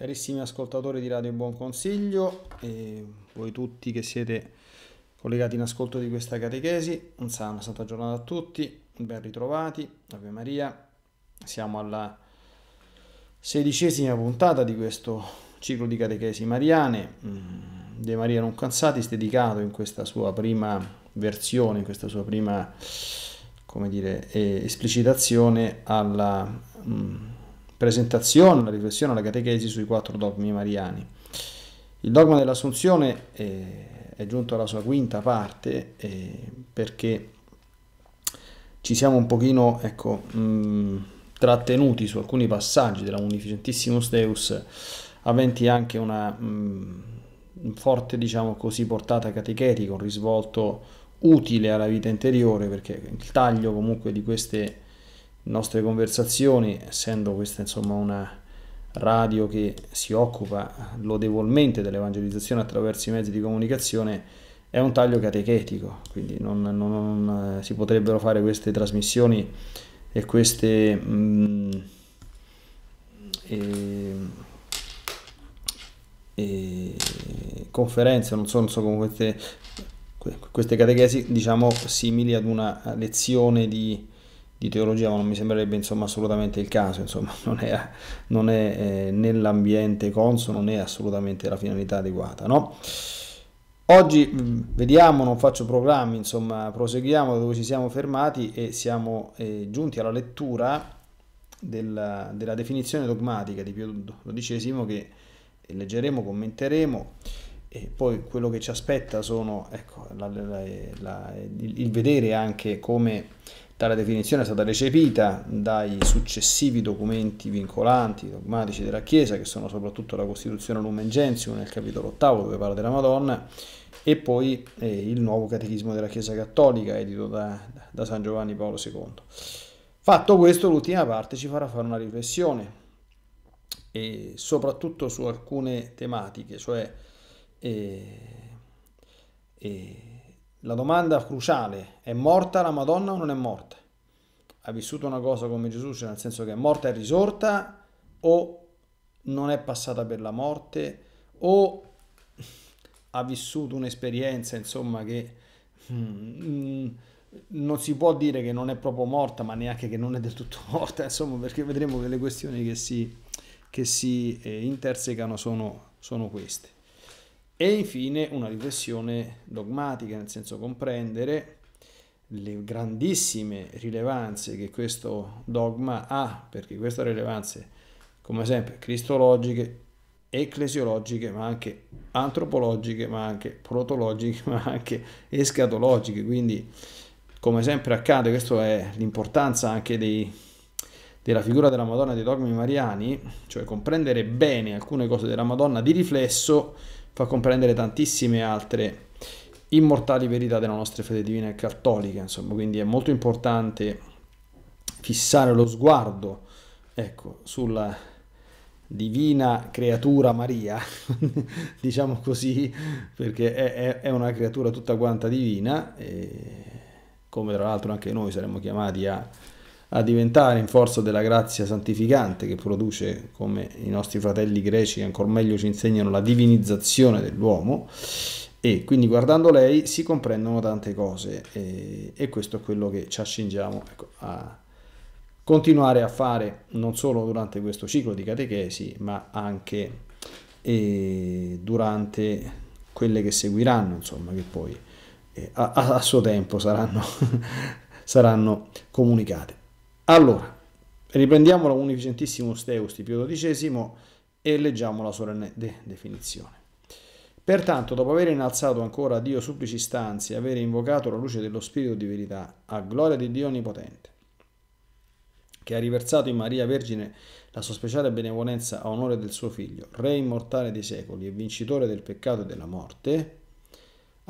Carissimi ascoltatori di Radio Buon Consiglio e voi tutti che siete collegati in ascolto di questa catechesi, un salmo, santa giornata a tutti, ben ritrovati, Ave Maria, siamo alla sedicesima puntata di questo ciclo di catechesi mariane, mm, De Maria Non Cansatis, dedicato in questa sua prima versione, in questa sua prima, come dire, esplicitazione alla... Mh, mm, presentazione, una riflessione alla catechesi sui quattro dogmi mariani. Il dogma dell'Assunzione eh, è giunto alla sua quinta parte eh, perché ci siamo un pochino ecco, trattenuti su alcuni passaggi della Unificentissimus Deus aventi anche una forte diciamo così, portata catechetica, un risvolto utile alla vita interiore perché il taglio comunque di queste nostre conversazioni, essendo questa insomma una radio che si occupa lodevolmente dell'evangelizzazione attraverso i mezzi di comunicazione, è un taglio catechetico, quindi non, non, non eh, si potrebbero fare queste trasmissioni e queste... Mh, mm, e, e conferenze, non so, non so come queste, queste catechesi, diciamo simili ad una lezione di di teologia, ma non mi sembrerebbe insomma, assolutamente il caso, insomma, non è, non è eh, nell'ambiente consono né assolutamente la finalità adeguata. No? Oggi mm, vediamo, non faccio programmi, insomma, proseguiamo da dove ci siamo fermati e siamo eh, giunti alla lettura della, della, definizione dogmatica di Pio XII che leggeremo, commenteremo e poi quello che ci aspetta sono ecco, la, la, la, il, il vedere anche come Tale definizione è stata recepita dai successivi documenti vincolanti, dogmatici della Chiesa, che sono soprattutto la Costituzione Lumen Gentium nel capitolo ottavo dove parla della Madonna, e poi eh, il nuovo Catechismo della Chiesa Cattolica, edito da, da San Giovanni Paolo II. Fatto questo, l'ultima parte ci farà fare una riflessione, e soprattutto su alcune tematiche, cioè... Eh, eh, la domanda cruciale è morta la Madonna o non è morta? Ha vissuto una cosa come Gesù, cioè nel senso che è morta e risorta o non è passata per la morte o ha vissuto un'esperienza insomma che mm, non si può dire che non è proprio morta ma neanche che non è del tutto morta insomma perché vedremo che le questioni che si, che si eh, intersecano sono, sono queste. E infine una riflessione dogmatica, nel senso comprendere le grandissime rilevanze che questo dogma ha, perché queste rilevanze, come sempre, cristologiche, ecclesiologiche, ma anche antropologiche, ma anche protologiche, ma anche escatologiche. Quindi, come sempre accade, questa è l'importanza anche dei, della figura della Madonna dei dogmi mariani, cioè comprendere bene alcune cose della Madonna di riflesso fa comprendere tantissime altre immortali verità della nostra fede divina e cattolica, insomma, quindi è molto importante fissare lo sguardo ecco, sulla divina creatura Maria, diciamo così, perché è, è, è, una creatura tutta quanta divina, come tra l'altro anche noi saremmo chiamati a a diventare in forza della grazia santificante che produce, come i nostri fratelli greci ancora meglio ci insegnano, la divinizzazione dell'uomo e quindi guardando lei si comprendono tante cose e, e questo è quello che ci accingiamo ecco, a continuare a fare non solo durante questo ciclo di catechesi ma anche eh, durante quelle che seguiranno insomma che poi eh, a, a, suo tempo saranno, saranno comunicate. Allora, riprendiamo l'unificentissimo unificentissimo Steusti Pio XII e leggiamo la sua de definizione. Pertanto, dopo aver innalzato ancora a Dio supplici stanze e aver invocato la luce dello Spirito di verità, a gloria di Dio Onnipotente, che ha riversato in Maria Vergine la sua speciale benevolenza a onore del suo Figlio, Re immortale dei secoli e vincitore del peccato e della morte,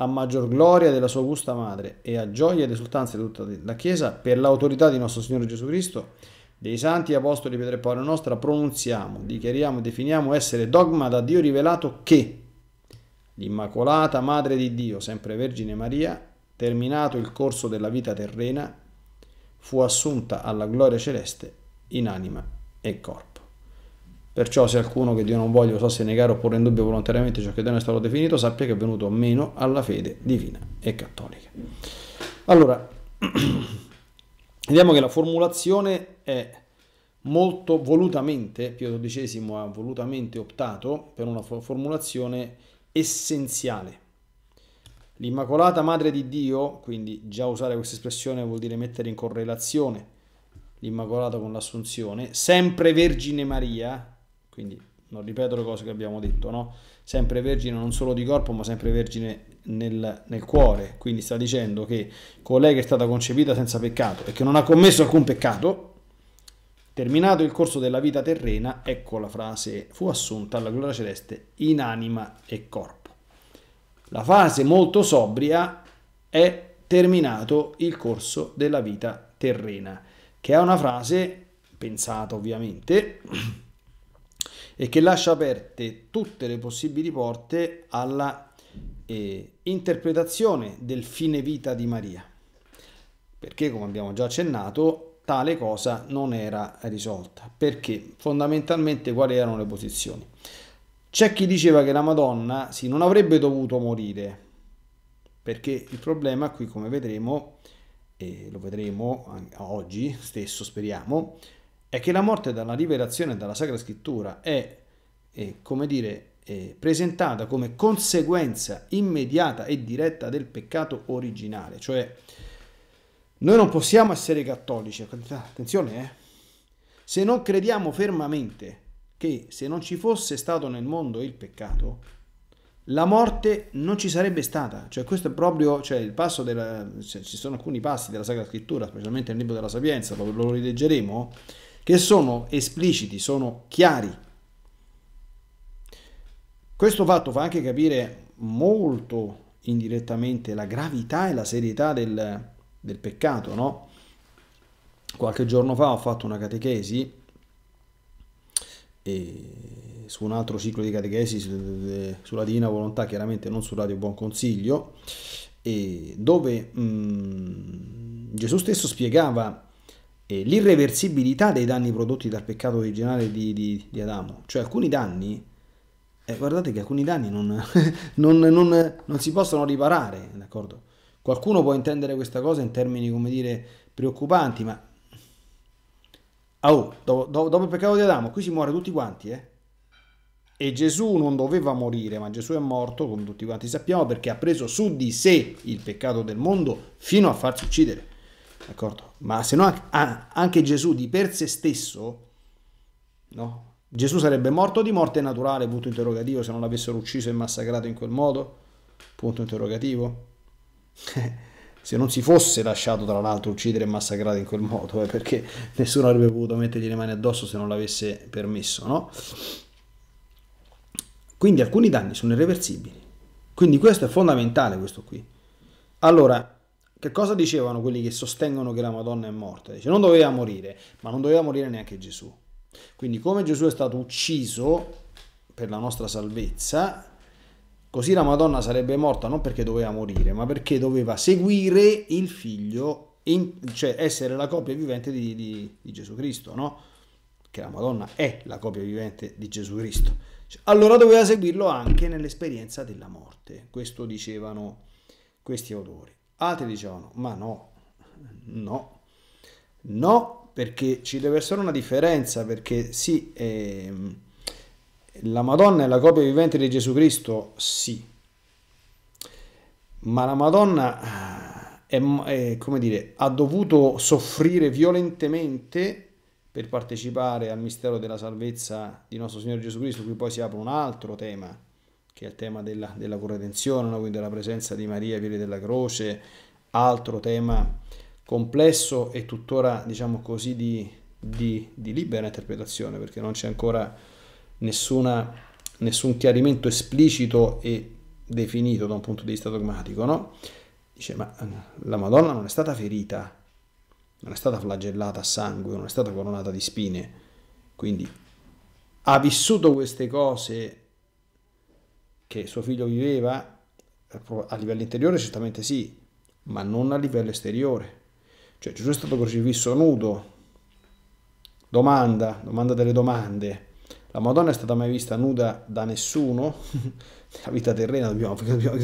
a maggior gloria della sua augusta madre e a gioia ed esultanza di tutta la Chiesa, per l'autorità di nostro Signore Gesù Cristo, dei santi apostoli Pietro e Paolo nostra, pronunziamo, dichiariamo e definiamo essere dogma da Dio rivelato che l'Immacolata Madre di Dio, sempre Vergine Maria, terminato il corso della vita terrena, fu assunta alla gloria celeste in anima e corpo. Perciò se alcuno che Dio non voglia so se negare oppure in dubbio volontariamente ciò che Dio è stato definito, sappia che è venuto meno alla fede divina e cattolica. Allora, vediamo che la formulazione è molto volutamente, Pio XII ha volutamente optato per una formulazione essenziale. L'Immacolata Madre di Dio, quindi già usare questa espressione vuol dire mettere in correlazione l'Immacolata con l'Assunzione, sempre Vergine Maria, quindi non ripeto le cose che abbiamo detto, no? Sempre vergine non solo di corpo, ma sempre vergine nel, nel, cuore. Quindi sta dicendo che colei che è stata concepita senza peccato e che non ha commesso alcun peccato, terminato il corso della vita terrena, ecco la frase, fu assunta alla gloria celeste in anima e corpo. La fase molto sobria è terminato il corso della vita terrena, che è una frase pensata ovviamente e che lascia aperte tutte le possibili porte alla eh, interpretazione del fine vita di Maria, perché come abbiamo già accennato tale cosa non era risolta, perché fondamentalmente quali erano le posizioni? C'è chi diceva che la Madonna sì, non avrebbe dovuto morire, perché il problema qui come vedremo, e lo vedremo oggi stesso speriamo, è che la morte dalla rivelazione dalla Sacra Scrittura è, è come dire, è presentata come conseguenza immediata e diretta del peccato originale, cioè noi non possiamo essere cattolici, attenzione, eh? se non crediamo fermamente che se non ci fosse stato nel mondo il peccato, la morte non ci sarebbe stata, cioè questo è proprio cioè, il passo della, cioè, ci sono alcuni passi della Sacra Scrittura, specialmente nel libro della Sapienza, lo, lo rileggeremo, che sono espliciti, sono chiari. Questo fatto fa anche capire molto indirettamente la gravità e la serietà del, del peccato, no? Qualche giorno fa ho fatto una catechesi su un altro ciclo di catechesi eh, sulla Divina Volontà, chiaramente non su Radio Buon Consiglio, dove mh, mm, Gesù stesso spiegava eh, l'irreversibilità dei danni prodotti dal peccato originale di, di, di Adamo. Cioè alcuni danni, eh, guardate che alcuni danni non, non, non, non si possono riparare, d'accordo? Qualcuno può intendere questa cosa in termini, come dire, preoccupanti, ma... Oh, dopo, dopo, dopo il peccato di Adamo, qui si muore tutti quanti, eh? e Gesù non doveva morire, ma Gesù è morto, come tutti quanti sappiamo, perché ha preso su di sé il peccato del mondo fino a farsi uccidere. D'accordo? Ma se no anche Gesù di per se stesso, no? Gesù sarebbe morto di morte naturale, punto interrogativo, se non l'avessero ucciso e massacrato in quel modo, punto interrogativo. se non si fosse lasciato tra l'altro uccidere e massacrato in quel modo, eh, perché nessuno avrebbe potuto mettergli le mani addosso se non l'avesse permesso, no? Quindi alcuni danni sono irreversibili. Quindi questo è fondamentale, questo qui. Allora, che cosa dicevano quelli che sostengono che la Madonna è morta? Dice, non doveva morire, ma non doveva morire neanche Gesù. Quindi come Gesù è stato ucciso per la nostra salvezza, così la Madonna sarebbe morta non perché doveva morire, ma perché doveva seguire il figlio, in, cioè essere la copia vivente di, di, di Gesù Cristo, no? Che la Madonna è la copia vivente di Gesù Cristo. allora doveva seguirlo anche nell'esperienza della morte. Questo dicevano questi autori. Altri dicevano, ma no, no, no, perché ci deve essere una differenza, perché sì, eh, la Madonna è la copia vivente di Gesù Cristo, sì, ma la Madonna eh, è, è, come dire, ha dovuto soffrire violentemente per partecipare al mistero della salvezza di nostro Signore Gesù Cristo, qui poi si apre un altro tema che è il tema della, della corredenzione, no? quindi della presenza di Maria Viere della Croce, altro tema complesso e tuttora, diciamo così, di, di, di libera interpretazione, perché non c'è ancora nessuna, nessun chiarimento esplicito e definito da un punto di vista dogmatico, no? Dice, ma eh, la Madonna non è stata ferita, non è stata flagellata a sangue, non è stata coronata di spine, quindi ha vissuto queste cose che suo figlio viveva a livello interiore certamente sì, ma non a livello esteriore. Cioè Gesù è stato crocifisso nudo. Domanda, domanda delle domande. La Madonna è stata mai vista nuda da nessuno? La vita terrena dobbiamo, dobbiamo,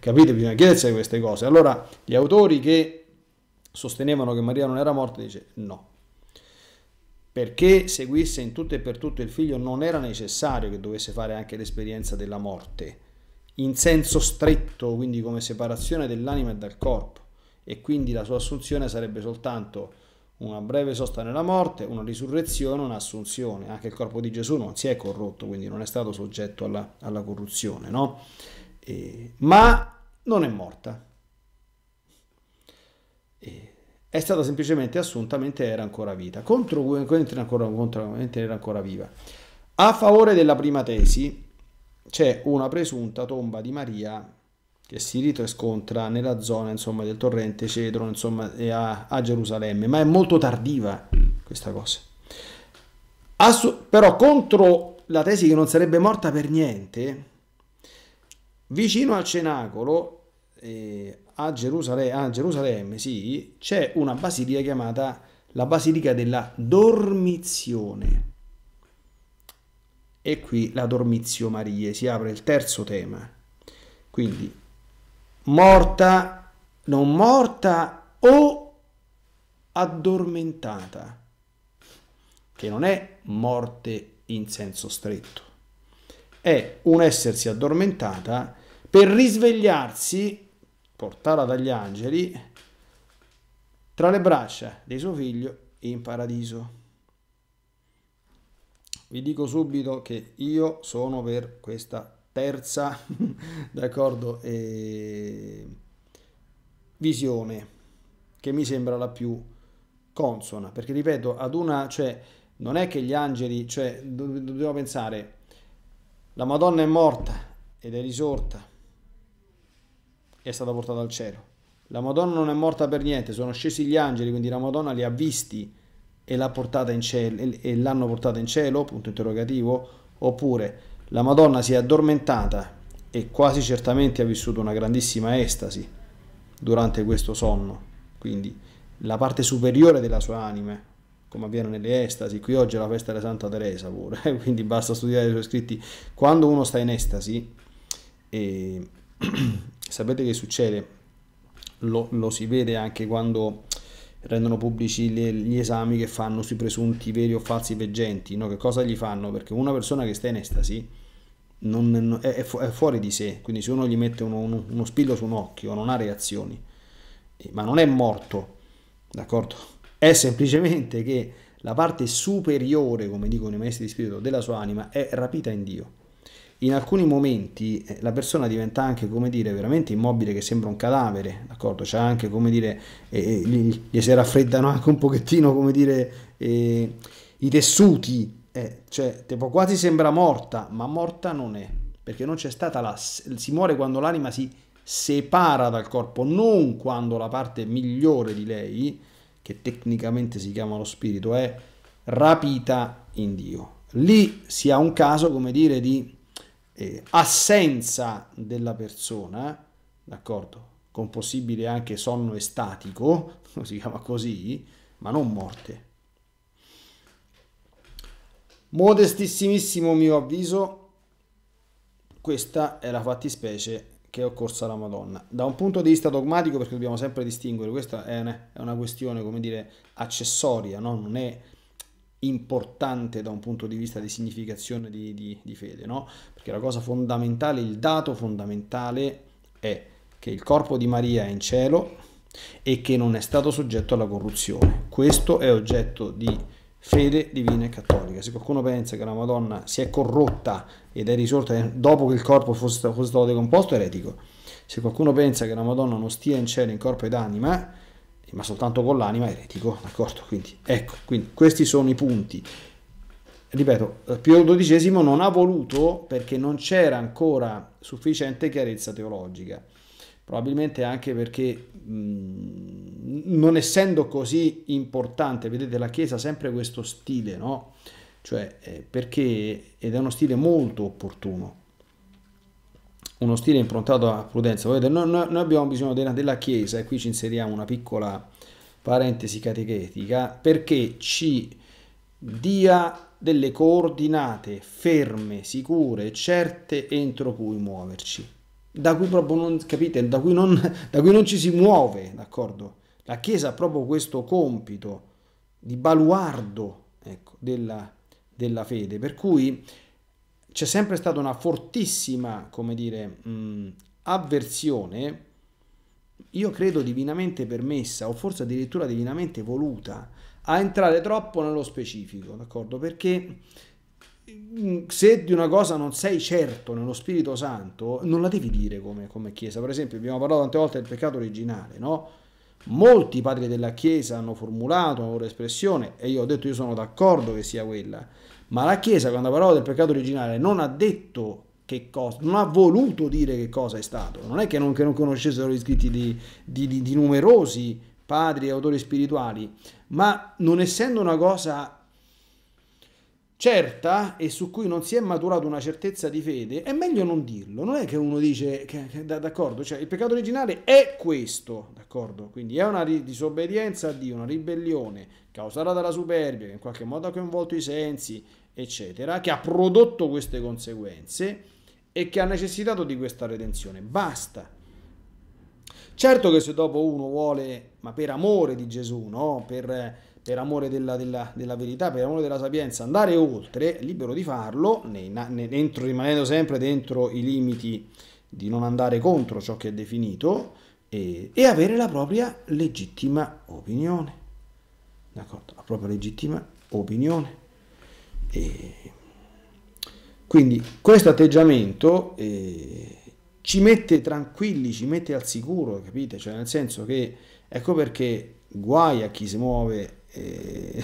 capite, bisogna chiedersi queste cose. Allora, gli autori che sostenevano che Maria non era morta dice no, perché seguisse in tutto e per tutto il figlio non era necessario che dovesse fare anche l'esperienza della morte, in senso stretto, quindi come separazione dell'anima e dal corpo, e quindi la sua assunzione sarebbe soltanto una breve sosta nella morte, una risurrezione, un'assunzione. Anche il corpo di Gesù non si è corrotto, quindi non è stato soggetto alla, alla corruzione, no? E, eh, ma non è morta. E, eh, è stata semplicemente assunta mentre era ancora viva. contro, mentre, ancora, contro, mentre era ancora viva. A favore della prima tesi c'è una presunta tomba di Maria che si ritrescontra nella zona insomma, del torrente Cedro insomma, a, a, Gerusalemme, ma è molto tardiva questa cosa. Assu- però contro la tesi che non sarebbe morta per niente, vicino al cenacolo eh, a, Gerusale- a Gerusalemme sì, c'è una basilica chiamata la Basilica della Dormizione. E qui la Dormizio Marie si apre il terzo tema. Quindi morta, non morta o addormentata, che non è morte in senso stretto, è un essersi addormentata per risvegliarsi portata dagli angeli tra le braccia di suo figlio in paradiso. Vi dico subito che io sono per questa terza, d'accordo, eh, visione che mi sembra la più consona, perché ripeto, ad una, cioè, non è che gli angeli, cioè, dobbiamo pensare, la Madonna è morta ed è risorta, è stata portata al cielo. La Madonna non è morta per niente, sono scesi gli angeli, quindi la Madonna li ha visti e, l'ha portata in cielo, e l'hanno portata in cielo, punto interrogativo, oppure la Madonna si è addormentata e quasi certamente ha vissuto una grandissima estasi durante questo sonno, quindi la parte superiore della sua anima, come avviene nelle estasi, qui oggi è la festa della Santa Teresa pure, quindi basta studiare i suoi scritti, quando uno sta in estasi, eh, sapete che succede? Lo, lo si vede anche quando rendono pubblici le, gli esami che fanno sui presunti veri o falsi veggenti, no? che cosa gli fanno? Perché una persona che sta in estasi non, è, è, fuori di sé, quindi se uno gli mette uno, uno, uno spillo su un occhio non ha reazioni, eh, ma non è morto, d'accordo? È semplicemente che la parte superiore, come dicono i maestri di spirito, della sua anima è rapita in Dio in alcuni momenti eh, la persona diventa anche come dire veramente immobile che sembra un cadavere d'accordo c'è anche come dire eh, eh, gli, gli, si raffreddano anche un pochettino come dire eh, i tessuti eh, cioè tipo quasi sembra morta ma morta non è perché non c'è stata la si muore quando l'anima si separa dal corpo non quando la parte migliore di lei che tecnicamente si chiama lo spirito è rapita in Dio lì si ha un caso come dire di eh, assenza della persona, d'accordo? Con possibile anche sonno estatico, si chiama così, ma non morte. Modestissimissimo mio avviso, questa è la fattispecie che è occorsa alla Madonna. Da un punto di vista dogmatico, perché dobbiamo sempre distinguere, questa è una, questione, come dire, accessoria, no? non è importante da un punto di vista di significazione di, di, di fede, no? Perché la cosa fondamentale, il dato fondamentale è che il corpo di Maria è in cielo e che non è stato soggetto alla corruzione. Questo è oggetto di fede divina e cattolica. Se qualcuno pensa che la Madonna si è corrotta ed è risorta dopo che il corpo fosse, fosse stato decomposto, è eretico. Se qualcuno pensa che la Madonna non stia in cielo in corpo ed anima, ma soltanto con l'anima eretico, d'accordo? Quindi, ecco, quindi questi sono i punti. Ripeto, eh, Pio XII non ha voluto perché non c'era ancora sufficiente chiarezza teologica, probabilmente anche perché mh, mm, non essendo così importante, vedete la Chiesa ha sempre questo stile, no? Cioè, eh, perché, ed è uno stile molto opportuno, uno stile improntato a prudenza. Vedete, noi, noi abbiamo bisogno della, della, Chiesa, e qui ci inseriamo una piccola parentesi catechetica, perché ci dia delle coordinate ferme, sicure, certe entro cui muoverci. Da cui proprio non capite, da cui non, da cui non ci si muove, d'accordo? La Chiesa ha proprio questo compito di baluardo ecco, della, della fede, per cui c'è sempre stata una fortissima, come dire, mh, avversione, io credo divinamente permessa o forse addirittura divinamente voluta, a entrare troppo nello specifico, d'accordo? Perché se di una cosa non sei certo nello Spirito Santo, non la devi dire come, come Chiesa. Per esempio, abbiamo parlato tante volte del peccato originale, no? Molti padri della Chiesa hanno formulato loro espressione e io ho detto io sono d'accordo che sia quella ma la Chiesa quando ha parlato del peccato originale non ha detto che cosa, non ha voluto dire che cosa è stato, non è che non, che non conoscessero gli scritti di, di, di, di numerosi padri e autori spirituali, ma non essendo una cosa certa e su cui non si è maturata una certezza di fede, è meglio non dirlo. Non è che uno dice, che, che, d'accordo, cioè il peccato originale è questo, d'accordo? Quindi è una disobbedienza a Dio, una ribellione causata dalla superbia, che in qualche modo ha coinvolto i sensi, eccetera, che ha prodotto queste conseguenze e che ha necessitato di questa redenzione. Basta. Certo che se dopo uno vuole, ma per amore di Gesù, no? per, per amore della, della, della, verità, per amore della sapienza, andare oltre, libero di farlo, nei, nei, dentro, rimanendo sempre dentro i limiti di non andare contro ciò che è definito e, e avere la propria legittima opinione. D'accordo? La propria legittima opinione. E quindi questo atteggiamento eh, ci mette tranquilli, ci mette al sicuro, capite? Cioè nel senso che ecco perché guai a chi si muove eh,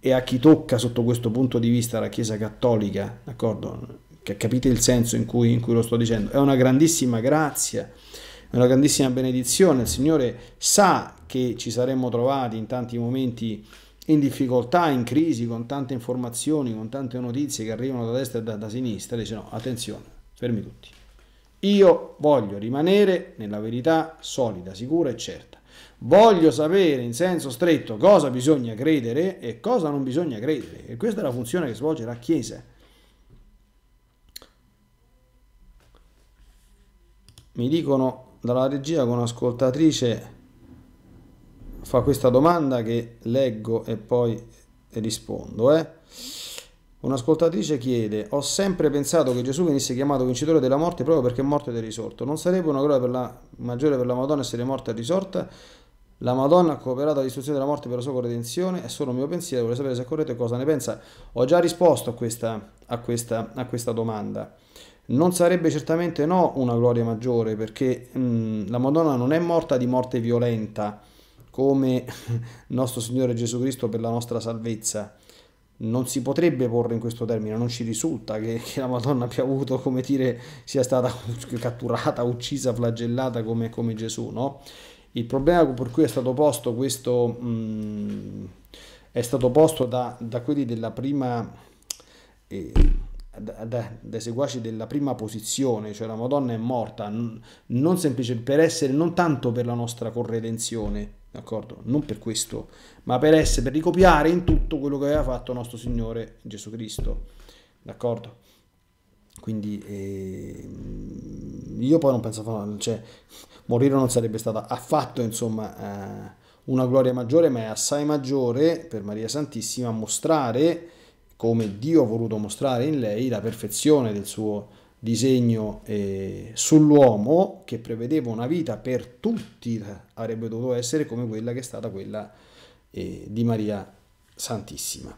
e a chi tocca sotto questo punto di vista la Chiesa Cattolica, d'accordo? Capite il senso in cui, in cui lo sto dicendo? È una grandissima grazia, è una grandissima benedizione. Il Signore sa che ci saremmo trovati in tanti momenti in difficoltà, in crisi, con tante informazioni, con tante notizie che arrivano da destra e da, da sinistra, dice no, attenzione, fermi tutti. Io voglio rimanere nella verità solida, sicura e certa. Voglio sapere in senso stretto cosa bisogna credere e cosa non bisogna credere. E questa è la funzione che svolge la Chiesa. Mi dicono dalla regia che un'ascoltatrice fa questa domanda che leggo e poi rispondo. Eh? Un'ascoltatrice chiede: Ho sempre pensato che Gesù venisse chiamato vincitore della morte proprio perché è morto ed è risorto. Non sarebbe una gloria per la, maggiore per la Madonna essere morta e risorta? La Madonna ha cooperato alla distruzione della morte per la sua redenzione? È solo un mio pensiero, vorrei sapere se è corretto e cosa ne pensa. Ho già risposto a questa, a questa, a questa domanda. Non sarebbe certamente no una gloria maggiore perché mh, mm, la Madonna non è morta di morte violenta come nostro Signore Gesù Cristo per la nostra salvezza. Non si potrebbe porre in questo termine, non ci risulta che, che la Madonna abbia avuto, come dire, sia stata catturata, uccisa, flagellata come, come Gesù, no? Il problema per cui è stato posto questo mh, mm, è stato posto da, da quelli della prima, eh, da, da, dai seguaci della prima posizione, cioè la Madonna è morta, non, semplice per essere, non tanto per la nostra corredenzione, d'accordo? Non per questo, ma per essere, per ricopiare in tutto quello che aveva fatto nostro Signore Gesù Cristo, d'accordo? Quindi eh, io poi non penso, cioè, morire non sarebbe stata affatto, insomma, eh, una gloria maggiore, ma è assai maggiore per Maria Santissima mostrare come Dio ha voluto mostrare in lei la perfezione del suo disegno eh, sull'uomo che prevedeva una vita per tutti, eh, avrebbe dovuto essere come quella che è stata quella eh, di Maria Santissima.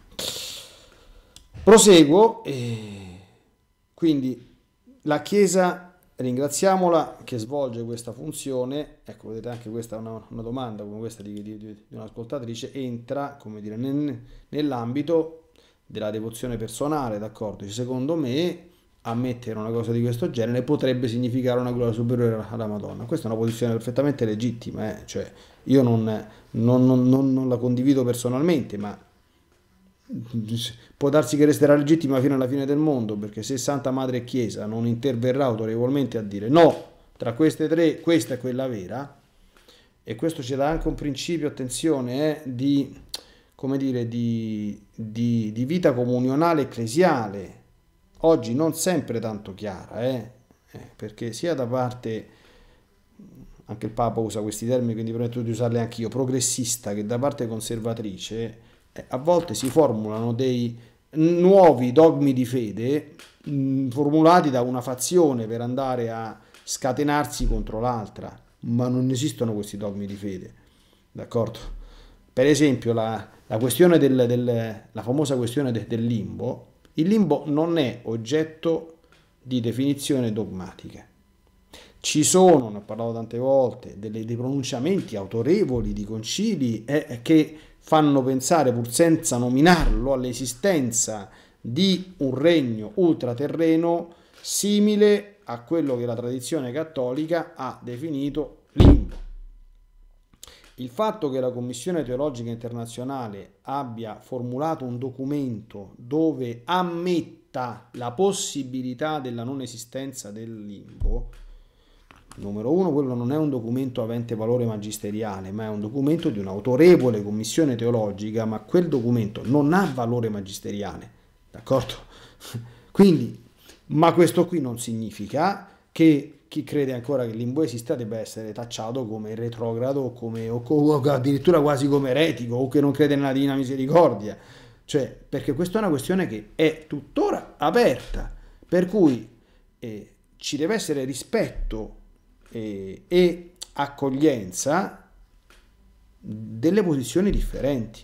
Proseguo, eh, quindi la Chiesa, ringraziamola che svolge questa funzione, ecco vedete anche questa è una, una domanda come questa di, di, di un'ascoltatrice, entra come dire, nel, nell'ambito della devozione personale, d'accordo? Secondo me ammettere una cosa di questo genere potrebbe significare una gloria superiore alla Madonna. Questa è una posizione perfettamente legittima, eh? cioè, io non, non, non, non la condivido personalmente, ma può darsi che resterà legittima fino alla fine del mondo, perché se Santa Madre Chiesa non interverrà autorevolmente a dire no, tra queste tre questa è quella vera, e questo ci dà anche un principio, attenzione, eh, di, come dire, di, di, di vita comunionale ecclesiale, oggi non sempre tanto chiara, eh? eh? perché sia da parte, anche il Papa usa questi termini, quindi prometto di usarli anche io, progressista che da parte conservatrice, eh, a volte si formulano dei nuovi dogmi di fede mh, mm, formulati da una fazione per andare a scatenarsi contro l'altra, ma non esistono questi dogmi di fede, d'accordo? Per esempio la, la questione del, del, la famosa questione de, del limbo, il limbo non è oggetto di definizione dogmatica. Ci sono, ne ho parlato tante volte, delle, dei pronunciamenti autorevoli di concili eh, che fanno pensare, pur senza nominarlo, all'esistenza di un regno ultraterreno simile a quello che la tradizione cattolica ha definito limbo. Il fatto che la Commissione teologica internazionale abbia formulato un documento dove ammetta la possibilità della non esistenza del limbo, numero uno, quello non è un documento avente valore magisteriale, ma è un documento di un'autorevole commissione teologica, ma quel documento non ha valore magisteriale, d'accordo? Quindi, ma questo qui non significa che chi crede ancora che il limbo esista debba essere tacciato come retrogrado o, come, o, o addirittura quasi come eretico o che non crede nella divina misericordia. Cioè, perché questa è una questione che è tuttora aperta, per cui eh, ci deve essere rispetto eh, e accoglienza delle posizioni differenti,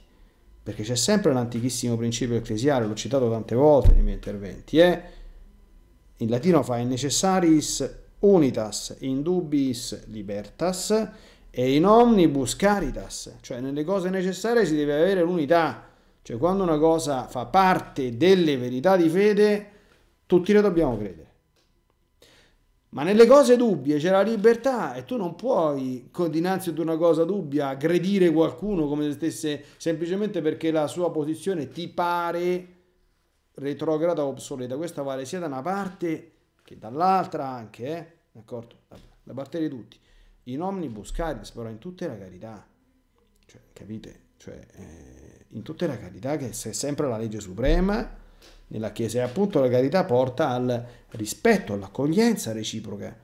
perché c'è sempre l'antichissimo principio ecclesiale, l'ho citato tante volte nei miei interventi, è eh. in latino fa necessaris unitas in dubis libertas e in omnibus caritas, cioè nelle cose necessarie si deve avere l'unità, cioè quando una cosa fa parte delle verità di fede, tutti le dobbiamo credere. Ma nelle cose dubbie c'è la libertà e tu non puoi dinanzi ad una cosa dubbia aggredire qualcuno come se stesse semplicemente perché la sua posizione ti pare retrograda o obsoleta. Questo vale sia da una parte che dall'altra anche, eh? d'accordo? Da parte di tutti. In omnibus caris, però in tutta la carità, cioè, capite? Cioè, eh, in tutta la carità che è sempre la legge suprema nella Chiesa e appunto la carità porta al rispetto, all'accoglienza reciproca,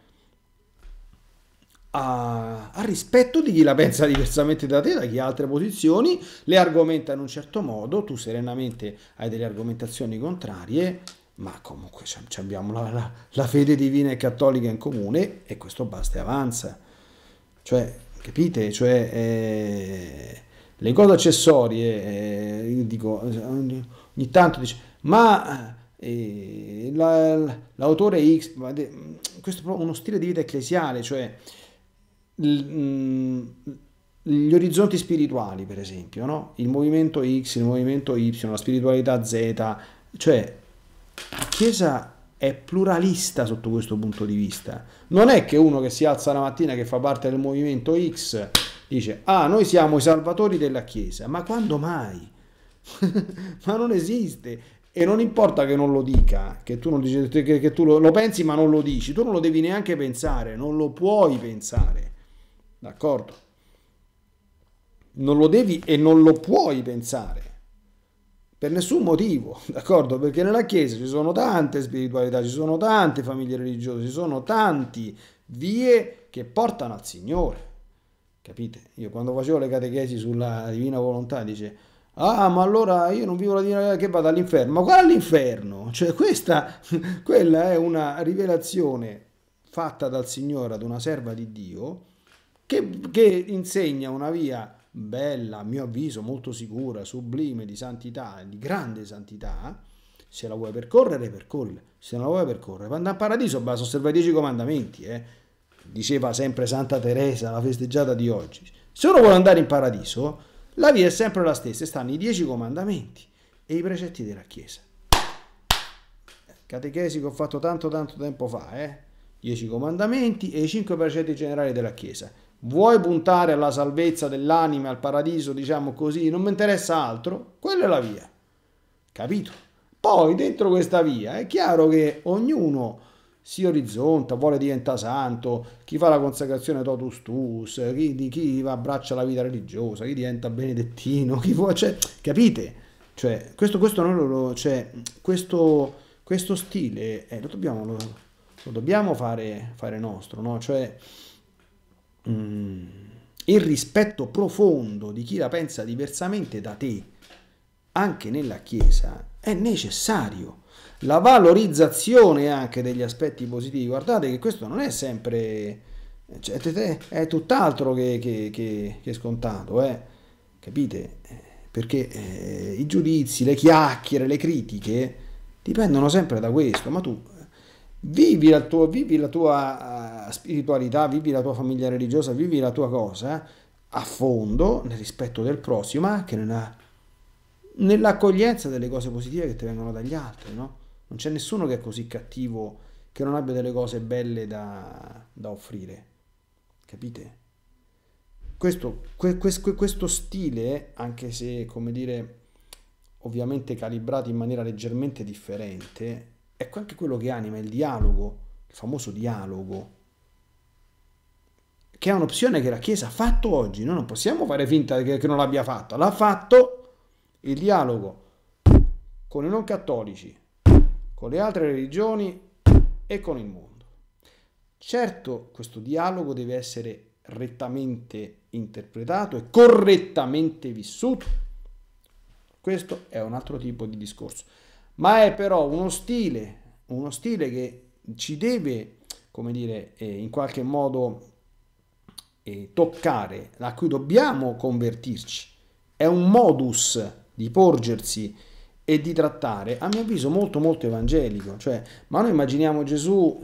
a, al rispetto di chi la pensa diversamente da te, da chi ha altre posizioni, le argomenta in un certo modo, tu serenamente hai delle argomentazioni contrarie ma comunque abbiamo la, la, la, fede divina e cattolica in comune e questo basta e avanza. Cioè, capite? Cioè, eh, le cose accessorie, eh, dico, ogni, ogni, tanto dice, ma eh, la, l'autore X, questo è proprio uno stile di vita ecclesiale, cioè mm, gli orizzonti spirituali, per esempio, no? il movimento X, il movimento Y, la spiritualità Z, cioè la Chiesa è pluralista sotto questo punto di vista. Non è che uno che si alza la mattina che fa parte del movimento X dice ah noi siamo i salvatori della Chiesa, ma quando mai? ma non esiste e non importa che non lo dica, che tu, non dici, che, che tu lo, lo pensi ma non lo dici, tu non lo devi neanche pensare, non lo puoi pensare, d'accordo? Non lo devi e non lo puoi pensare per nessun motivo, d'accordo? Perché nella Chiesa ci sono tante spiritualità, ci sono tante famiglie religiose, ci sono tante vie che portano al Signore. Capite? Io quando facevo le catechesi sulla divina volontà dice Ah, ma allora io non vivo la divina volontà che vado all'inferno. Ma qual è l'inferno? Cioè questa, quella è una rivelazione fatta dal Signore ad una serva di Dio che, che insegna una via bella, a mio avviso molto sicura, sublime di santità, di grande santità, se la vuoi percorrere, percorre, Se non la vuoi percorrere, quando a paradiso basta osservare i dieci comandamenti, eh. diceva sempre Santa Teresa, la festeggiata di oggi. Se uno vuole andare in paradiso, la via è sempre la stessa, stanno i dieci comandamenti e i precetti della Chiesa. Catechesi che ho fatto tanto tanto tempo fa, eh? dieci comandamenti e i cinque precetti generali della Chiesa vuoi puntare alla salvezza dell'anima, al paradiso, diciamo così, non mi interessa altro, quella è la via. Capito? Poi dentro questa via è chiaro che ognuno si orizzonta, vuole diventare santo, chi fa la consacrazione totus tus, chi, di chi abbraccia la vita religiosa, chi diventa benedettino, chi può, cioè, capite? Cioè, questo, questo, lo, cioè, questo, questo stile eh, lo, dobbiamo, lo, lo dobbiamo, fare, fare nostro, no? Cioè, Mm. il rispetto profondo di chi la pensa diversamente da te, anche nella Chiesa, è necessario. La valorizzazione anche degli aspetti positivi, guardate che questo non è sempre, cioè, è tutt'altro che, che, che, che scontato, eh? capite? Perché eh, i giudizi, le chiacchiere, le critiche dipendono sempre da questo, ma tu vivi la, tua, vivi la tua, eh, spiritualità, vivi la tua famiglia religiosa, vivi la tua cosa a fondo nel rispetto del prossimo, ma anche nella, nell'accoglienza delle cose positive che ti vengono dagli altri, no? Non c'è nessuno che è così cattivo che non abbia delle cose belle da, da offrire, capite? Questo, que, questo stile, anche se, come dire, ovviamente calibrato in maniera leggermente differente, ecco anche quello che anima il dialogo, il famoso dialogo, che è un'opzione che la Chiesa ha fatto oggi, noi non possiamo fare finta che, che non l'abbia fatta, l'ha fatto il dialogo con i non cattolici, con le altre religioni e con il mondo. Certo, questo dialogo deve essere rettamente interpretato e correttamente vissuto. Questo è un altro tipo di discorso ma è però uno stile, uno stile che ci deve, come dire, eh, in qualche modo eh, toccare, a cui dobbiamo convertirci. È un modus di porgersi e di trattare, a mio avviso, molto molto evangelico. Cioè, ma noi immaginiamo Gesù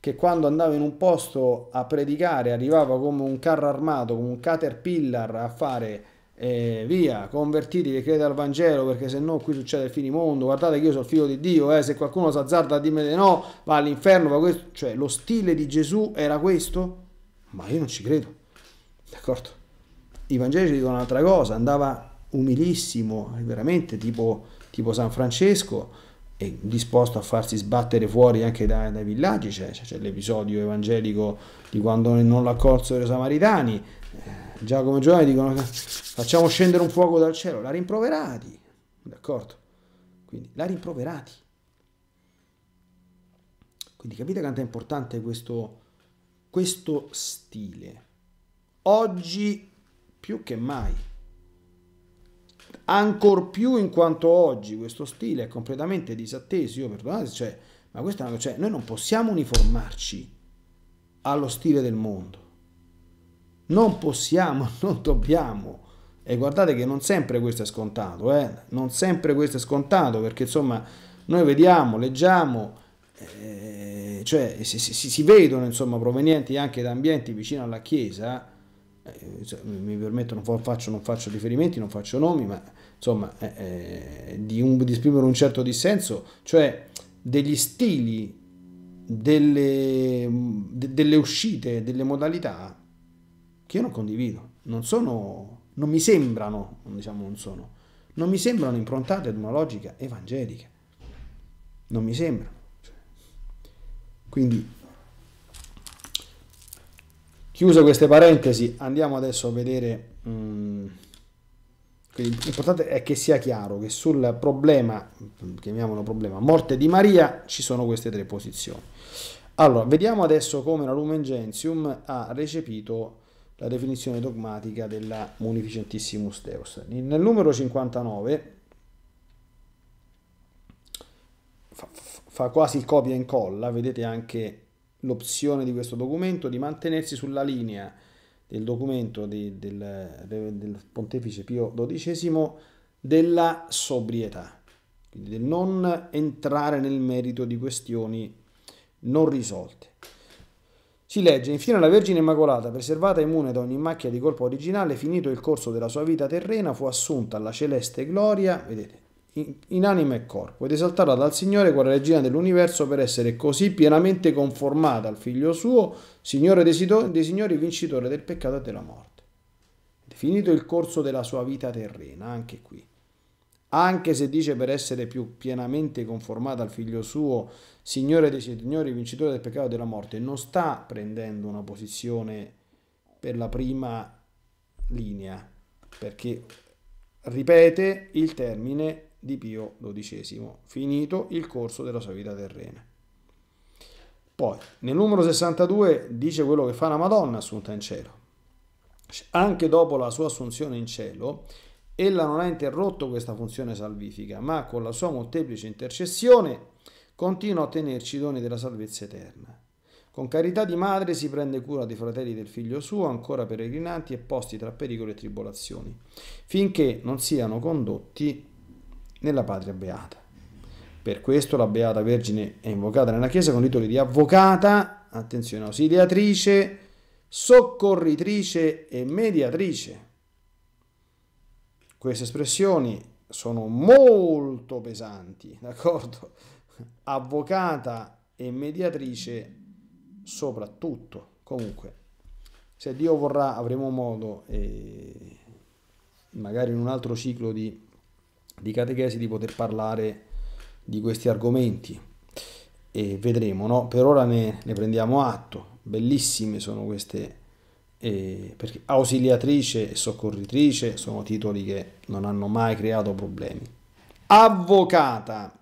che quando andava in un posto a predicare arrivava come un carro armato, come un caterpillar a fare eh, via, convertitevi e credete al Vangelo perché se no qui succede il finimondo, guardate che io sono il figlio di Dio, eh, se qualcuno si azzarda a dirmi di no, va all'inferno, va questo, cioè lo stile di Gesù era questo? Ma io non ci credo, d'accordo? I Vangeli dicono un'altra cosa, andava umilissimo, veramente tipo, tipo San Francesco, e disposto a farsi sbattere fuori anche dai, dai villaggi, cioè, c'è, l'episodio evangelico di quando non l'accorsero i Samaritani, Giacomo e Giovanni dicono facciamo scendere un fuoco dal cielo, l'ha rimproverati, d'accordo? Quindi l'ha rimproverati. Quindi capite quanto è importante questo, questo stile. Oggi più che mai, ancor più in quanto oggi questo stile è completamente disatteso, io perdonate, cioè, ma questa è una, cioè, noi non possiamo uniformarci allo stile del mondo non possiamo, non dobbiamo. E guardate che non sempre questo è scontato, eh? non sempre questo è scontato, perché insomma noi vediamo, leggiamo, eh, cioè si, si, si, vedono insomma provenienti anche da ambienti vicino alla Chiesa, eh, mi permetto, non faccio, non faccio, riferimenti, non faccio nomi, ma insomma eh, eh, di, un, di esprimere un certo dissenso, cioè degli stili, delle, delle uscite, delle modalità che io non condivido, non sono, non mi sembrano, diciamo non sono, non mi sembrano improntate ad una logica evangelica, non mi sembrano. Quindi, chiuse queste parentesi, andiamo adesso a vedere... Mh, mm, L'importante è che sia chiaro che sul problema, chiamiamolo problema, morte di Maria, ci sono queste tre posizioni. Allora, vediamo adesso come la Lumen Gentium ha recepito la definizione dogmatica della Munificentissimus Deus. Nel numero 59 fa, fa quasi copia e incolla, vedete anche l'opzione di questo documento di mantenersi sulla linea del documento di, del, del pontefice Pio XII della sobrietà, quindi del non entrare nel merito di questioni non risolte. Si legge, infine la Vergine Immacolata, preservata immune da ogni macchia di colpo originale, finito il corso della sua vita terrena, fu assunta alla celeste gloria, vedete, in, anima e corpo, ed esaltata dal Signore quale regina dell'universo per essere così pienamente conformata al Figlio suo, Signore dei, dei Signori, vincitore del peccato e della morte. Finito il corso della sua vita terrena, anche qui. Anche se dice per essere più pienamente conformata al Figlio suo, Signore dei Signori, vincitore del peccato e della morte, non sta prendendo una posizione per la prima linea, perché ripete il termine di Pio XII, finito il corso della sua vita terrena. Poi, nel numero 62 dice quello che fa la Madonna assunta in cielo. Anche dopo la sua assunzione in cielo, ella non ha interrotto questa funzione salvifica, ma con la sua molteplice intercessione continua a tenerci i doni della salvezza eterna. Con carità di madre si prende cura dei fratelli del figlio suo, ancora peregrinanti e posti tra pericoli e tribolazioni, finché non siano condotti nella patria beata. Per questo la Beata Vergine è invocata nella Chiesa con titoli di avvocata, attenzione, ausiliatrice, soccorritrice e mediatrice. Queste espressioni sono molto pesanti, d'accordo? avvocata e mediatrice soprattutto. Comunque, se Dio vorrà avremo modo, eh, magari in un altro ciclo di, di catechesi, di poter parlare di questi argomenti. E vedremo, no? Per ora ne, ne prendiamo atto. Bellissime sono queste, eh, perché ausiliatrice e soccorritrice sono titoli che non hanno mai creato problemi. Avvocata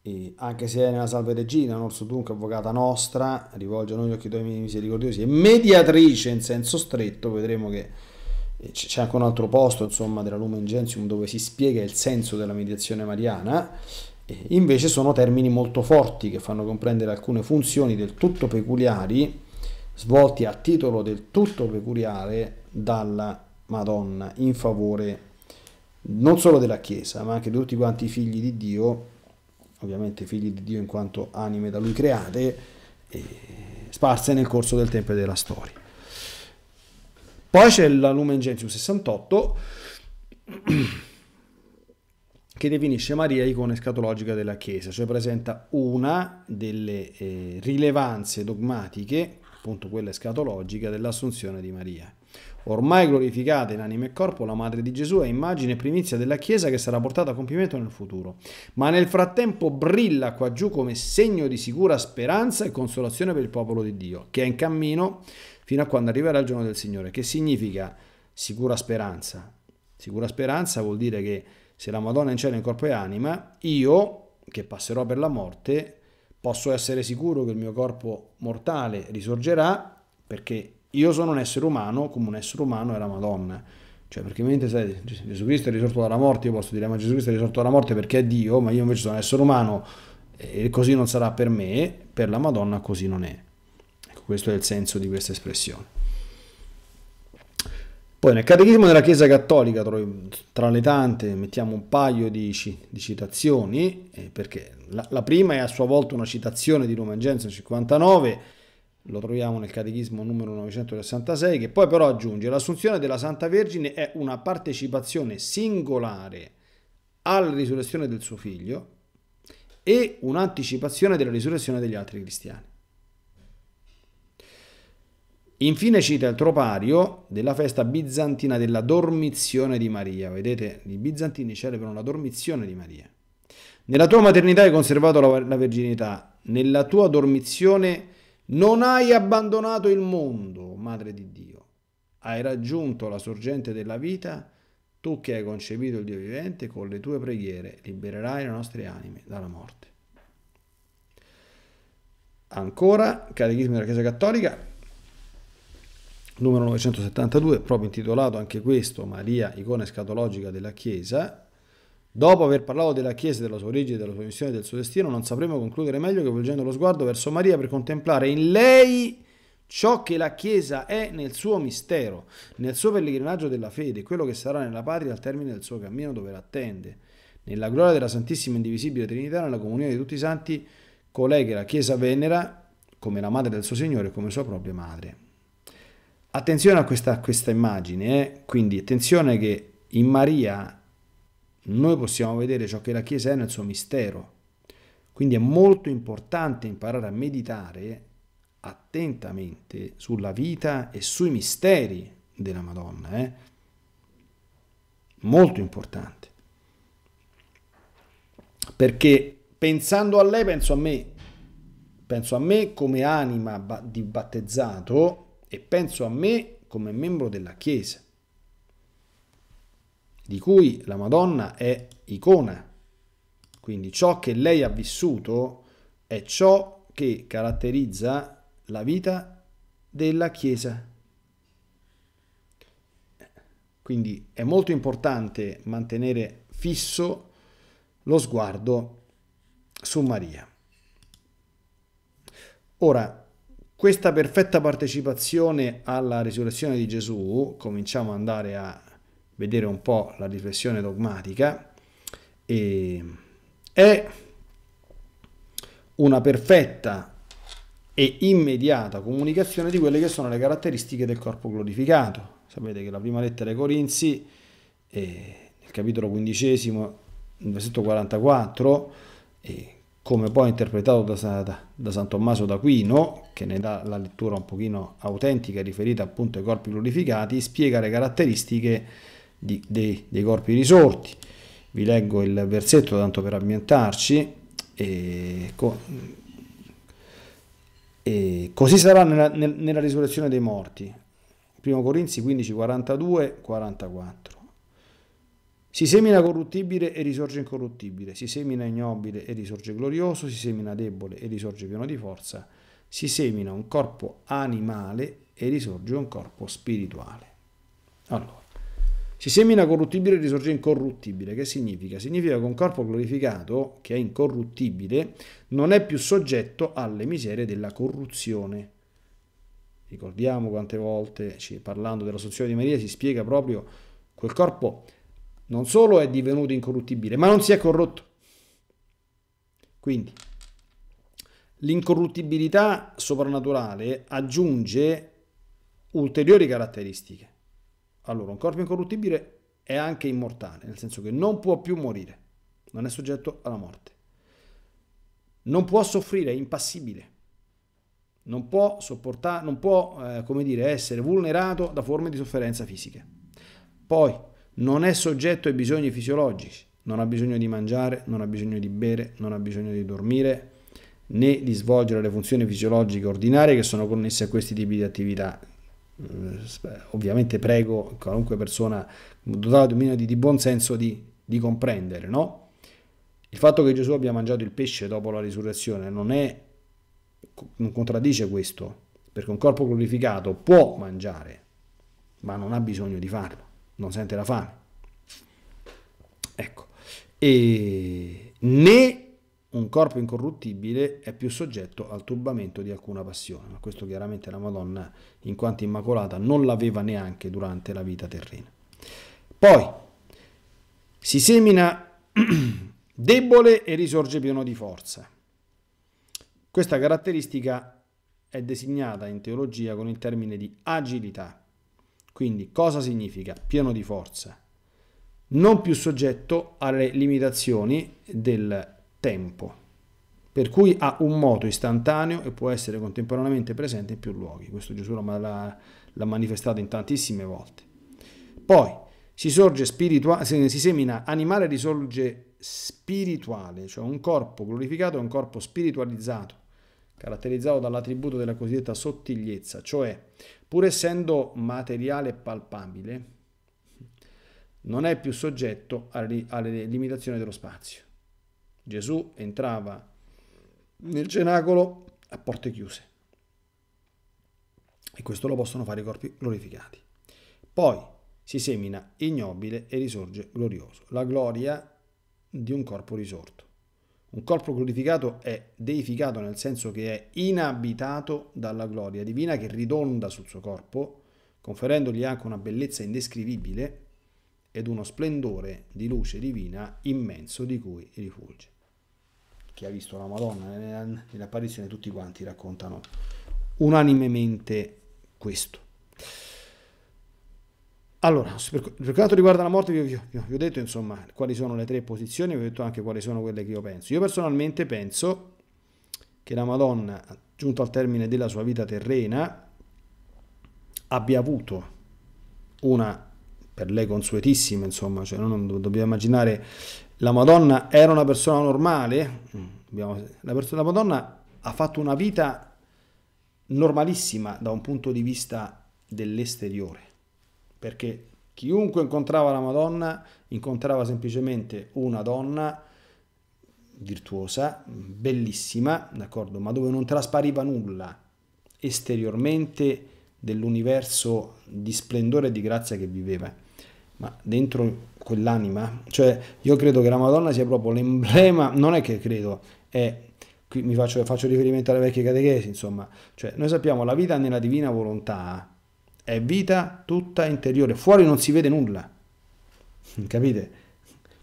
e anche se è nella Salve Regina, un orso dunque avvocata nostra, rivolge a noi gli occhi tuoi misericordiosi, e mediatrice in senso stretto, vedremo che eh, c'è anche un altro posto, insomma, della Lumen Gentium dove si spiega il senso della mediazione mariana, invece sono termini molto forti che fanno comprendere alcune funzioni del tutto peculiari, svolti a titolo del tutto peculiare dalla Madonna in favore non solo della Chiesa, ma anche di tutti quanti i figli di Dio ovviamente figli di Dio in quanto anime da lui create, sparse nel corso del tempo e della storia. Poi c'è la Lumen Gentium 68 che definisce Maria icona escatologica della Chiesa, cioè presenta una delle eh, rilevanze dogmatiche, appunto quella escatologica, dell'assunzione di Maria ormai glorificata in anima e corpo, la Madre di Gesù è immagine e primizia della Chiesa che sarà portata a compimento nel futuro. Ma nel frattempo brilla qua giù come segno di sicura speranza e consolazione per il popolo di Dio, che è in cammino fino a quando arriverà il giorno del Signore, che significa sicura speranza. Sicura speranza vuol dire che se la Madonna è in cielo in corpo e anima, io, che passerò per la morte, posso essere sicuro che il mio corpo mortale risorgerà perché io sono un essere umano come un essere umano è la Madonna. Cioè, perché mentre sai, Gesù Cristo è risorto dalla morte, io posso dire, ma Gesù Cristo è risorto dalla morte perché è Dio, ma io invece sono un essere umano e così non sarà per me, per la Madonna così non è. Ecco, questo è il senso di questa espressione. Poi nel Catechismo della Chiesa Cattolica, tra le tante, mettiamo un paio di, di citazioni, eh, perché la, la, prima è a sua volta una citazione di Lumen Gentium 59, lo troviamo nel Catechismo numero 966, che poi però aggiunge l'assunzione della Santa Vergine è una partecipazione singolare alla risurrezione del suo figlio e un'anticipazione della risurrezione degli altri cristiani. Infine cita il tropario della festa bizantina della Dormizione di Maria. Vedete, i bizantini celebrano la Dormizione di Maria. Nella tua maternità hai conservato la, la verginità, nella tua dormizione non hai abbandonato il mondo, Madre di Dio. Hai raggiunto la sorgente della vita, tu che hai concepito il Dio vivente, con le tue preghiere libererai le nostre anime dalla morte. Ancora, Catechismo della Chiesa Cattolica, numero 972, proprio intitolato anche questo Maria, icona escatologica della Chiesa, Dopo aver parlato della Chiesa, della sua origine, della sua missione e del suo destino, non sapremo concludere meglio che volgendo lo sguardo verso Maria per contemplare in lei ciò che la Chiesa è nel suo mistero, nel suo pellegrinaggio della fede, quello che sarà nella patria al termine del suo cammino dove l'attende. Nella gloria della Santissima Indivisibile Trinità, nella comunione di tutti i santi, colei che la Chiesa venera come la madre del suo Signore e come sua propria madre. Attenzione a questa, a questa immagine, eh? quindi attenzione che in Maria noi possiamo vedere ciò che la Chiesa è nel suo mistero. Quindi è molto importante imparare a meditare attentamente sulla vita e sui misteri della Madonna. Eh? Molto importante. Perché pensando a lei penso a me, penso a me come anima di battezzato e penso a me come membro della Chiesa di cui la Madonna è icona. Quindi ciò che lei ha vissuto è ciò che caratterizza la vita della Chiesa. Quindi è molto importante mantenere fisso lo sguardo su Maria. Ora, questa perfetta partecipazione alla risurrezione di Gesù, cominciamo ad andare a vedere un po' la riflessione dogmatica, e è una perfetta e immediata comunicazione di quelle che sono le caratteristiche del corpo glorificato. Sapete che la prima lettera ai Corinzi, eh, nel capitolo quindicesimo, versetto 44, eh, come poi interpretato da, da, da San Tommaso d'Aquino, che ne dà la lettura un pochino autentica riferita appunto ai corpi glorificati, spiega le caratteristiche di, dei, dei corpi risorti. Vi leggo il versetto tanto per ambientarci. E, e così sarà nella, nella, risurrezione dei morti. 1 Corinzi 15, 42, 44. Si semina corruttibile e risorge incorruttibile, si semina ignobile e risorge glorioso, si semina debole e risorge pieno di forza, si semina un corpo animale e risorge un corpo spirituale. Allora, si semina corruttibile e risorge incorruttibile. Che significa? Significa che un corpo glorificato, che è incorruttibile, non è più soggetto alle miserie della corruzione. Ricordiamo quante volte, parlando della soluzione di Maria, si spiega proprio quel corpo non solo è divenuto incorruttibile, ma non si è corrotto. Quindi l'incorruttibilità soprannaturale aggiunge ulteriori caratteristiche allora, un corpo incorruttibile è anche immortale, nel senso che non può più morire, non è soggetto alla morte. Non può soffrire, è impassibile. Non può sopportare, non può, eh, come dire, essere vulnerato da forme di sofferenza fisica. Poi, non è soggetto ai bisogni fisiologici, non ha bisogno di mangiare, non ha bisogno di bere, non ha bisogno di dormire, né di svolgere le funzioni fisiologiche ordinarie che sono connesse a questi tipi di attività, eh, ovviamente prego qualunque persona dotata di un minimo di, buonsenso di, di comprendere, no? Il fatto che Gesù abbia mangiato il pesce dopo la risurrezione non, è, non contraddice questo, perché un corpo glorificato può mangiare, ma non ha bisogno di farlo, non sente la fame. Ecco, e né un corpo incorruttibile è più soggetto al turbamento di alcuna passione, ma questo chiaramente la Madonna, in quanto immacolata, non l'aveva neanche durante la vita terrena. Poi si semina debole e risorge pieno di forza. Questa caratteristica è designata in teologia con il termine di agilità. Quindi cosa significa pieno di forza? Non più soggetto alle limitazioni del tempo, per cui ha un moto istantaneo e può essere contemporaneamente presente in più luoghi. Questo Gesù l'ha manifestato in tantissime volte. Poi si, sorge spirituale, si semina animale risorge spirituale, cioè un corpo glorificato è un corpo spiritualizzato, caratterizzato dall'attributo della cosiddetta sottigliezza, cioè pur essendo materiale palpabile, non è più soggetto alle limitazioni dello spazio. Gesù entrava nel cenacolo a porte chiuse. E questo lo possono fare i corpi glorificati. Poi si semina ignobile e risorge glorioso, la gloria di un corpo risorto. Un corpo glorificato è deificato nel senso che è inabitato dalla gloria divina che ridonda sul suo corpo, conferendogli anche una bellezza indescrivibile ed uno splendore di luce divina immenso di cui rifulge che ha visto la Madonna eh, nell'apparizione, tutti quanti raccontano unanimemente questo. Allora, per, quanto riguarda la morte, vi, vi, vi, ho detto insomma quali sono le tre posizioni, vi ho detto anche quali sono quelle che io penso. Io personalmente penso che la Madonna, giunta al termine della sua vita terrena, abbia avuto una, per lei consuetissima, insomma, cioè non dobbiamo immaginare la Madonna era una persona normale? Mm, la, pers- la Madonna ha fatto una vita normalissima da un punto di vista dell'esteriore, perché chiunque incontrava la Madonna incontrava semplicemente una donna virtuosa, bellissima, d'accordo, ma dove non traspariva nulla esteriormente dell'universo di splendore e di grazia che viveva, ma dentro quell'anima. Cioè, io credo che la Madonna sia proprio l'emblema, non è che credo, è qui mi faccio, faccio, riferimento alle vecchie catechesi, insomma, cioè noi sappiamo la vita nella divina volontà è vita tutta interiore, fuori non si vede nulla, capite?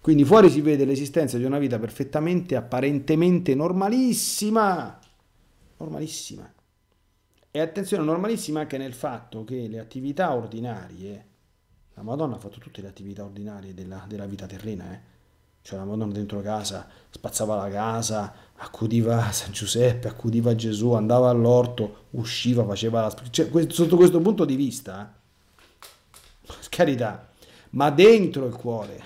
Quindi fuori si vede l'esistenza di una vita perfettamente, apparentemente normalissima, normalissima. E attenzione, normalissima anche nel fatto che le attività ordinarie la Madonna ha fatto tutte le attività ordinarie della, della vita terrena, eh? Cioè la Madonna dentro casa, spazzava la casa, accudiva San Giuseppe, accudiva Gesù, andava all'orto, usciva, faceva la... Cioè, questo, sotto questo punto di vista, eh? carità, ma dentro il cuore,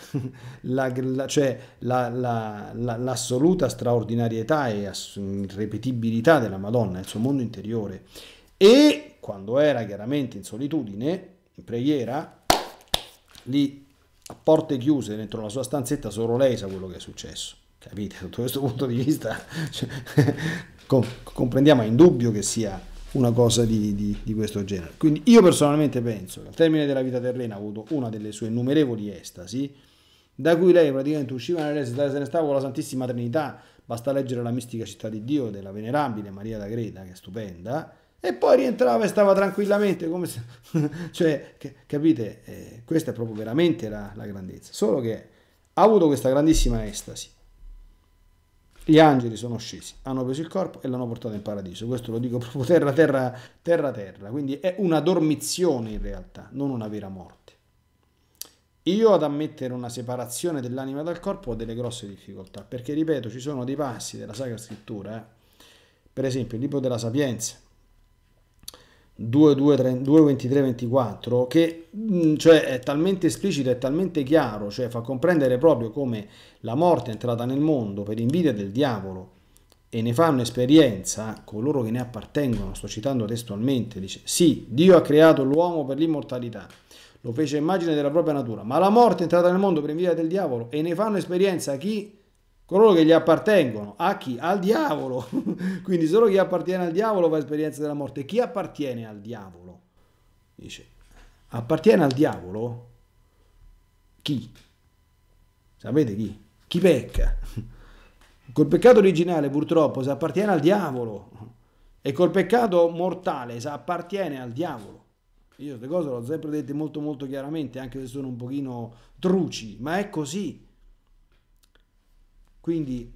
la, la, cioè l'assoluta la, straordinarietà e irrepetibilità della Madonna, il suo mondo interiore. E quando era chiaramente in solitudine, in preghiera, lì a porte chiuse dentro la sua stanzetta solo lei sa quello che è successo capite sotto questo punto di vista cioè, comprendiamo è indubbio che sia una cosa di, di, di, questo genere quindi io personalmente penso che al termine della vita terrena ha avuto una delle sue innumerevoli estasi da cui lei praticamente usciva nelle se ne stava con la Santissima Trinità basta leggere la mistica città di Dio della venerabile Maria da Greta che è stupenda e poi rientrava e stava tranquillamente, come se... cioè, capite, eh, questa è proprio veramente la, la grandezza, solo che ha avuto questa grandissima estasi. Gli angeli sono scesi, hanno preso il corpo e l'hanno portato in paradiso. Questo lo dico proprio terra, terra, terra, terra. Quindi è una dormizione in realtà, non una vera morte. Io ad ammettere una separazione dell'anima dal corpo ho delle grosse difficoltà, perché ripeto, ci sono dei passi della Sacra Scrittura, eh? per esempio il libro della Sapienza, 2.23.24 che cioè, è talmente esplicito, è talmente chiaro, cioè fa comprendere proprio come la morte è entrata nel mondo per invidia del diavolo e ne fanno esperienza coloro che ne appartengono, sto citando testualmente, dice sì, Dio ha creato l'uomo per l'immortalità, lo fece immagine della propria natura, ma la morte è entrata nel mondo per invidia del diavolo e ne fanno esperienza chi coloro che gli appartengono, a chi? Al diavolo. Quindi solo chi appartiene al diavolo fa esperienza della morte. Chi appartiene al diavolo? Dice, appartiene al diavolo? Chi? Sapete chi? Chi pecca? Col peccato originale purtroppo si appartiene al diavolo e col peccato mortale si appartiene al diavolo. Io queste cose l'ho sempre dette molto molto chiaramente, anche se sono un pochino truci, ma è così. Quindi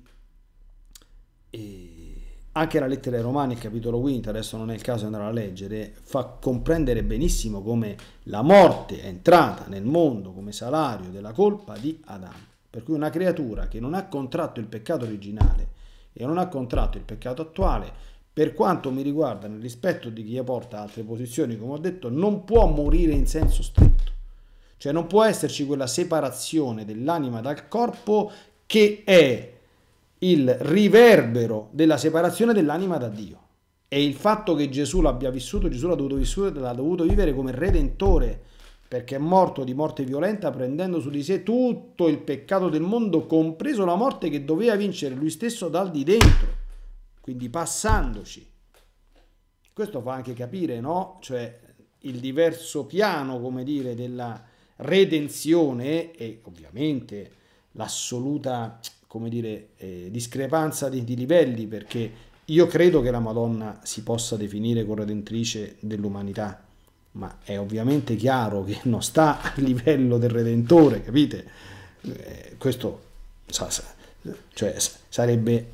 eh, anche la lettera ai Romani, il capitolo 15, adesso non è il caso di andare a leggere, fa comprendere benissimo come la morte è entrata nel mondo come salario della colpa di Adamo. Per cui una creatura che non ha contratto il peccato originale e non ha contratto il peccato attuale, per quanto mi riguarda, nel rispetto di chi apporta altre posizioni, come ho detto, non può morire in senso stretto. Cioè non può esserci quella separazione dell'anima dal corpo che è il riverbero della separazione dell'anima da Dio. E il fatto che Gesù l'abbia vissuto, Gesù l'ha dovuto, vissuto, l'ha dovuto vivere come redentore, perché è morto di morte violenta, prendendo su di sé tutto il peccato del mondo, compreso la morte che doveva vincere lui stesso dal di dentro, quindi passandoci. Questo fa anche capire, no? Cioè il diverso piano, come dire, della redenzione e ovviamente l'assoluta, come dire, eh, discrepanza di, di livelli perché io credo che la Madonna si possa definire corredentrice dell'umanità, ma è ovviamente chiaro che non sta a livello del Redentore, capite? Eh, questo sa, sa, cioè, sarebbe,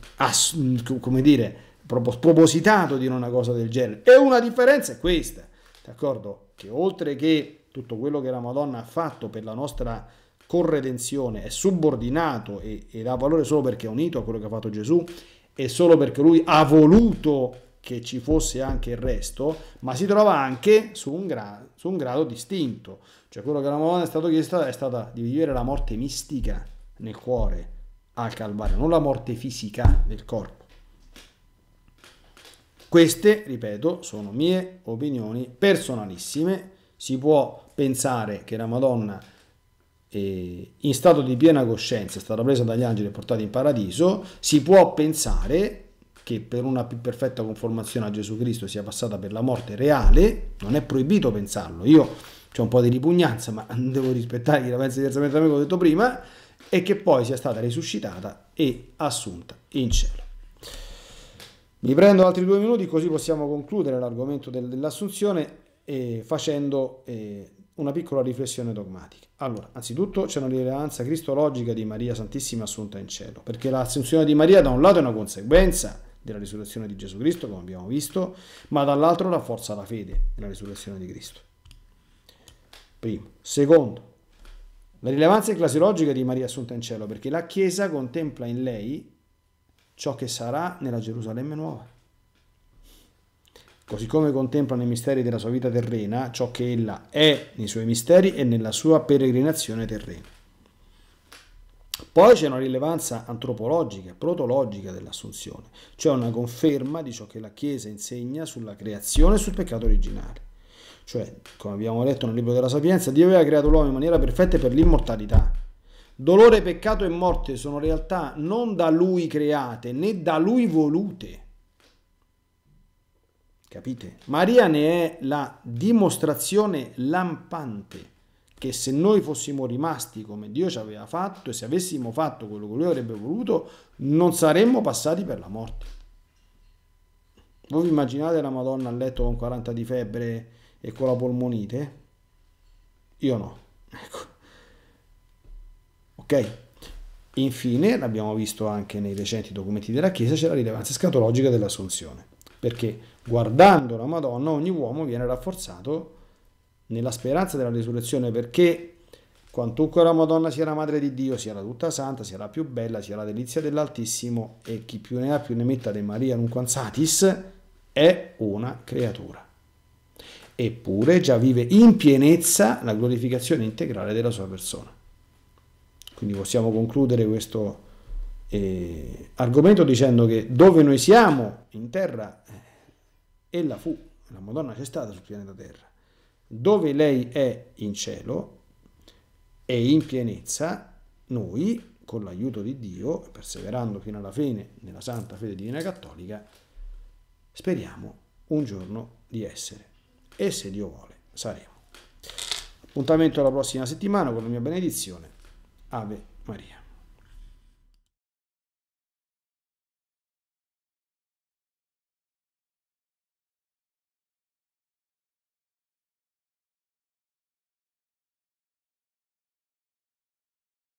come dire, propositato dire una cosa del genere. E una differenza è questa, d'accordo? Che oltre che tutto quello che la Madonna ha fatto per la nostra corredenzione è subordinato e, ed ha valore solo perché è unito a quello che ha fatto Gesù e solo perché lui ha voluto che ci fosse anche il resto, ma si trova anche su un, gra su un grado distinto. Cioè quello che la Madonna è stato chiesto è stata di vivere la morte mistica nel cuore al Calvario, non la morte fisica del corpo. Queste, ripeto, sono mie opinioni personalissime. Si può pensare che la Madonna in stato di piena coscienza è stata presa dagli angeli e portata in paradiso, si può pensare che per una più perfetta conformazione a Gesù Cristo sia passata per la morte reale, non è proibito pensarlo. Io ho un po' di ripugnanza, ma devo rispettare chi la pensa diversamente da me, come ho detto prima, e che poi sia stata risuscitata e assunta in cielo. Mi prendo altri due minuti così possiamo concludere l'argomento dell'assunzione eh, facendo eh, una piccola riflessione dogmatica. Allora, anzitutto c'è una rilevanza cristologica di Maria Santissima assunta in cielo, perché l'assunzione di Maria da un lato è una conseguenza della risurrezione di Gesù Cristo, come abbiamo visto, ma dall'altro rafforza la fede nella risurrezione di Cristo. Primo. Secondo, la rilevanza ecclesiologica di Maria assunta in cielo, perché la Chiesa contempla in lei ciò che sarà nella Gerusalemme nuova così come contempla nei misteri della sua vita terrena, ciò che ella è nei suoi misteri e nella sua peregrinazione terrena. Poi c'è una rilevanza antropologica, e protologica dell'assunzione, cioè una conferma di ciò che la Chiesa insegna sulla creazione e sul peccato originale. Cioè, come abbiamo letto nel libro della Sapienza, Dio aveva creato l'uomo in maniera perfetta per l'immortalità. Dolore, peccato e morte sono realtà non da lui create né da lui volute Capite? Maria ne è la dimostrazione lampante che se noi fossimo rimasti come Dio ci aveva fatto e se avessimo fatto quello che lui avrebbe voluto, non saremmo passati per la morte. Voi vi immaginate la Madonna a letto con 40 di febbre e con la polmonite? Io no. Ecco. Ok? Infine, l'abbiamo visto anche nei recenti documenti della Chiesa, c'è la rilevanza scatologica dell'assunzione. Perché guardando la Madonna, ogni uomo viene rafforzato nella speranza della risurrezione, perché quantunque la Madonna sia la madre di Dio, sia la tutta santa, sia la più bella, sia la delizia dell'Altissimo, e chi più ne ha più ne metta di Maria Nunquanzatis, è una creatura. Eppure già vive in pienezza la glorificazione integrale della sua persona. Quindi possiamo concludere questo eh, argomento dicendo che dove noi siamo in terra eh, ella fu, la Madonna c'è stata sul pianeta Terra. Dove lei è in cielo e in pienezza, noi, con l'aiuto di Dio, perseverando fino alla fine nella santa fede divina cattolica, speriamo un giorno di essere. E se Dio vuole, saremo. Appuntamento alla prossima settimana con la mia benedizione. Ave Maria.